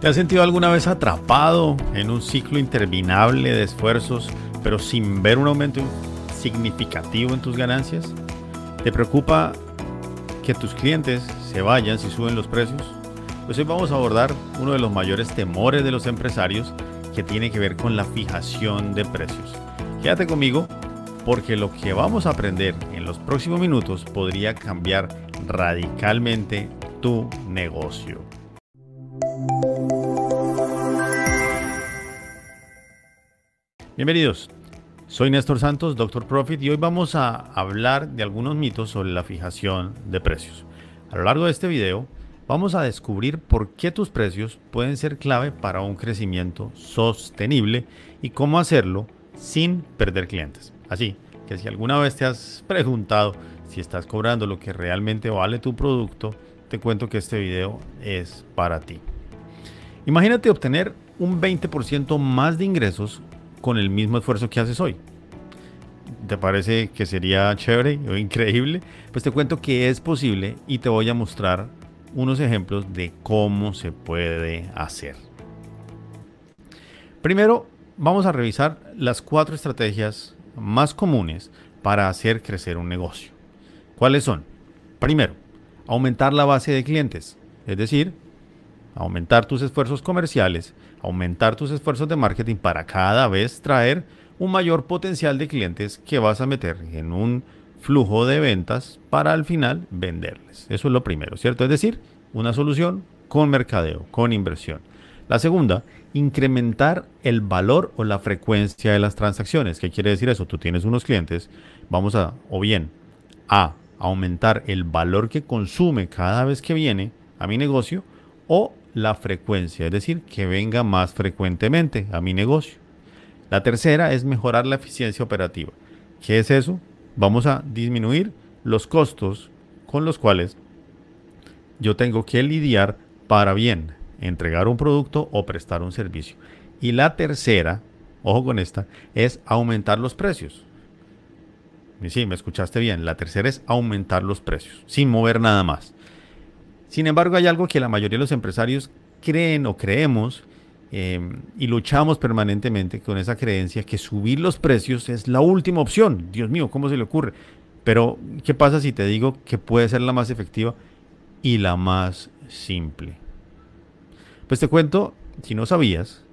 ¿Te has sentido alguna vez atrapado en un ciclo interminable de esfuerzos, pero sin ver un aumento significativo en tus ganancias? ¿Te preocupa que tus clientes se vayan si suben los precios? Pues hoy vamos a abordar uno de los mayores temores de los empresarios que tiene que ver con la fijación de precios. Quédate conmigo porque lo que vamos a aprender en los próximos minutos podría cambiar radicalmente tu negocio. Bienvenidos. Soy Néstor Santos, Doctor Profit, y hoy vamos a hablar de algunos mitos sobre la fijación de precios. A lo largo de este video vamos a descubrir por qué tus precios pueden ser clave para un crecimiento sostenible y cómo hacerlo sin perder clientes. Así que si alguna vez te has preguntado si estás cobrando lo que realmente vale tu producto, te cuento que este video es para ti. Imagínate obtener un 20% más de ingresos con el mismo esfuerzo que haces hoy. ¿Te parece que sería chévere o increíble? Pues te cuento que es posible y te voy a mostrar unos ejemplos de cómo se puede hacer. Primero, vamos a revisar las cuatro estrategias más comunes para hacer crecer un negocio. ¿Cuáles son? Primero, aumentar la base de clientes, es decir, aumentar tus esfuerzos comerciales aumentar tus esfuerzos de marketing para cada vez traer un mayor potencial de clientes que vas a meter en un flujo de ventas para al final venderles. Eso es lo primero, ¿cierto? Es decir, una solución con mercadeo, con inversión. La segunda, incrementar el valor o la frecuencia de las transacciones. ¿Qué quiere decir eso? Tú tienes unos clientes, vamos a, o bien, a aumentar el valor que consume cada vez que viene a mi negocio, o la frecuencia, es decir, que venga más frecuentemente a mi negocio. La tercera es mejorar la eficiencia operativa. ¿Qué es eso? Vamos a disminuir los costos con los cuales yo tengo que lidiar para bien entregar un producto o prestar un servicio. Y la tercera, ojo con esta, es aumentar los precios. Y sí, me escuchaste bien. La tercera es aumentar los precios, sin mover nada más. Sin embargo, hay algo que la mayoría de los empresarios creen o creemos em, y luchamos permanentemente con esa creencia que subir los precios es la última opción. Dios mío, ¿cómo se le ocurre? Pero, ¿qué pasa si te digo que puede ser la más efectiva y la más simple? Pues te cuento, si no sabías,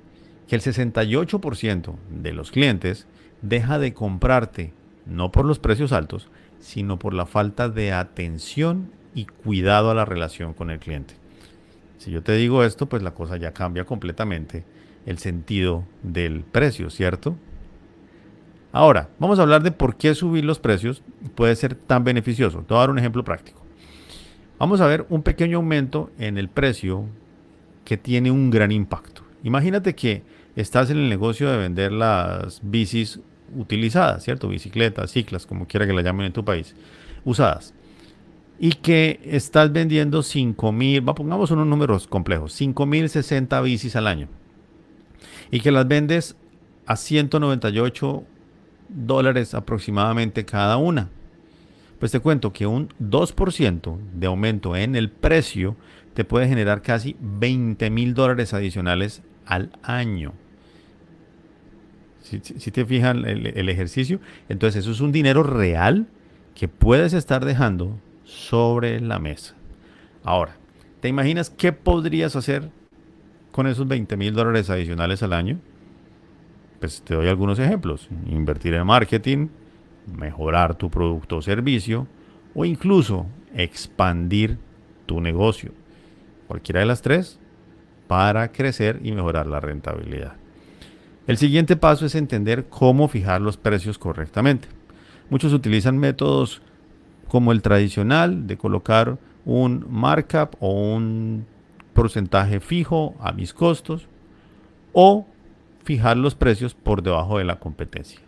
que el 68% de los clientes deja de comprarte, no por los precios altos, sino por la falta de atención y cuidado a la relación con el cliente. Si yo te digo esto, pues la cosa ya cambia completamente el sentido del precio, ¿cierto? Ahora, vamos a hablar de por qué subir los precios puede ser tan beneficioso. Te voy a dar un ejemplo práctico. Vamos a ver un pequeño aumento en el precio que tiene un gran impacto. Imagínate que estás en el negocio de vender las bicis utilizadas, ¿cierto? Bicicletas, ciclas, como quiera que la llamen en tu país, usadas y que estás vendiendo 5.000, mil, pongamos unos números complejos, 5 mil 60 bicis al año y que las vendes a 198 dólares aproximadamente cada una. Pues te cuento que un 2% de aumento en el precio te puede generar casi 20 mil dólares adicionales al año. Si, te fijan el ejercicio, entonces eso es un dinero real que puedes estar dejando sobre la mesa. Ahora, ¿te imaginas qué podrías hacer con esos 20 mil dólares adicionales al año? Pues te doy algunos ejemplos. Invertir en marketing, mejorar tu producto o servicio o incluso expandir tu negocio. Cualquiera de las tres para crecer y mejorar la rentabilidad. El siguiente paso es entender cómo fijar los precios correctamente. Muchos utilizan métodos como el tradicional de colocar un markup o un porcentaje fijo a mis costos o fijar los precios por debajo de la competencia.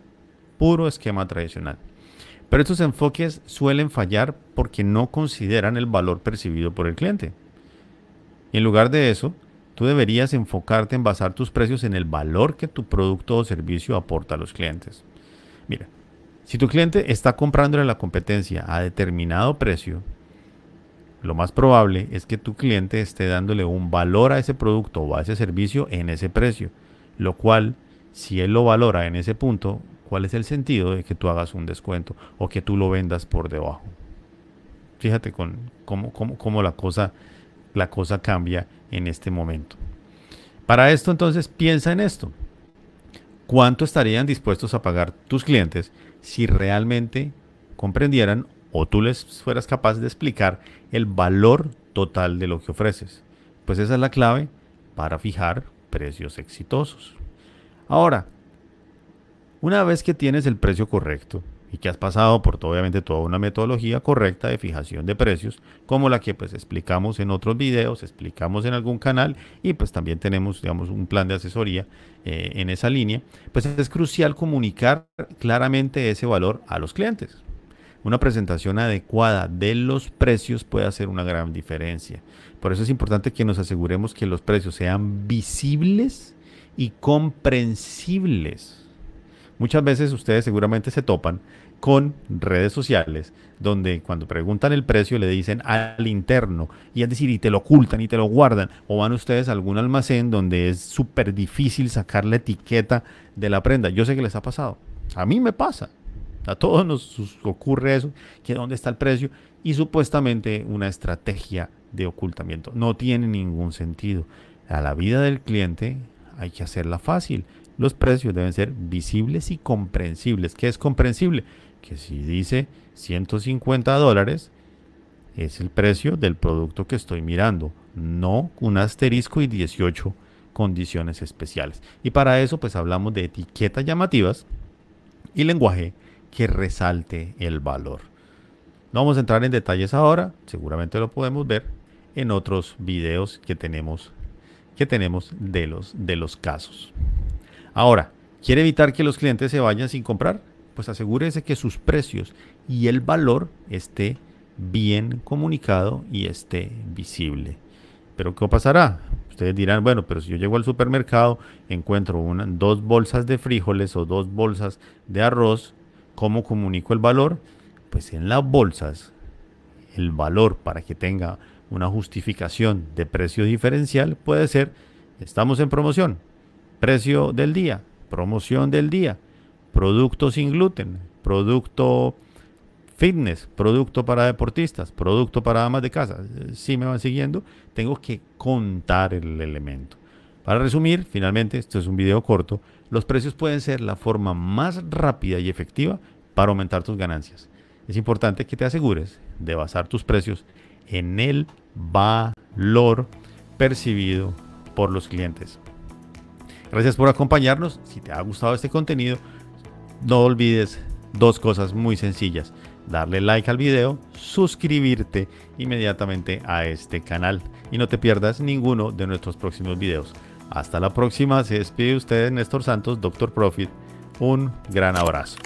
Puro esquema tradicional. Pero estos enfoques suelen fallar porque no consideran el valor percibido por el cliente. Y en lugar de eso, tú deberías enfocarte en basar tus precios en el valor que tu producto o servicio aporta a los clientes. Mira, si tu cliente está comprándole la competencia a determinado precio, lo más probable es que tu cliente esté dándole un valor a ese producto o a ese servicio en ese precio, lo cual, si él lo valora en ese punto, ¿cuál es el sentido de que tú hagas un descuento o que tú lo vendas por debajo? Fíjate con cómo, la cosa cambia en este momento. Para esto entonces piensa en esto. ¿Cuánto estarían dispuestos a pagar tus clientes si realmente comprendieran o tú les fueras capaz de explicar el valor total de lo que ofreces. Pues esa es la clave para fijar precios exitosos. Ahora, una vez que tienes el precio correcto, y que has pasado por obviamente toda una metodología correcta de fijación de precios, como la que pues explicamos en otros videos, explicamos en algún canal y pues también tenemos digamos un plan de asesoría eh, en esa línea, pues es crucial comunicar claramente ese valor a los clientes. Una presentación adecuada de los precios puede hacer una gran diferencia. Por eso es importante que nos aseguremos que los precios sean visibles y comprensibles Muchas veces ustedes seguramente se topan con redes sociales donde cuando preguntan el precio le dicen al interno y es decir, y te lo ocultan y te lo guardan o van ustedes a algún almacén donde es súper difícil sacar la etiqueta de la prenda. Yo sé que les ha pasado. A mí me pasa. A todos nos ocurre eso, que dónde está el precio y supuestamente una estrategia de ocultamiento. No tiene ningún sentido. A la vida del cliente hay que hacerla fácil. Los precios deben ser visibles y comprensibles. ¿Qué es comprensible? Que si dice 150 dólares, es el precio del producto que estoy mirando, no un asterisco y 18 condiciones especiales. Y para eso pues hablamos de etiquetas llamativas y lenguaje que resalte el valor. No vamos a entrar en detalles ahora, seguramente lo podemos ver en otros videos que tenemos que tenemos de los de los casos. Ahora, ¿quiere evitar que los clientes se vayan sin comprar? Pues asegúrese que sus precios y el valor esté bien comunicado y esté visible. Pero ¿qué pasará? Ustedes dirán, bueno, pero si yo llego al supermercado, encuentro una, dos bolsas de frijoles o dos bolsas de arroz, ¿cómo comunico el valor? Pues en las bolsas, el valor para que tenga una justificación de precio diferencial puede ser, estamos en promoción, Precio del día, promoción del día, producto sin gluten, producto fitness, producto para deportistas, producto para amas de casa. Si me van siguiendo, tengo que contar el elemento. Para resumir, finalmente, esto es un video corto, los precios pueden ser la forma más rápida y efectiva para aumentar tus ganancias. Es importante que te asegures de basar tus precios en el valor percibido por los clientes. Gracias por acompañarnos. Si te ha gustado este contenido, no olvides dos cosas muy sencillas. Darle like al video, suscribirte inmediatamente a este canal y no te pierdas ninguno de nuestros próximos videos. Hasta la próxima, se despide usted Néstor Santos, Doctor Profit. Un gran abrazo.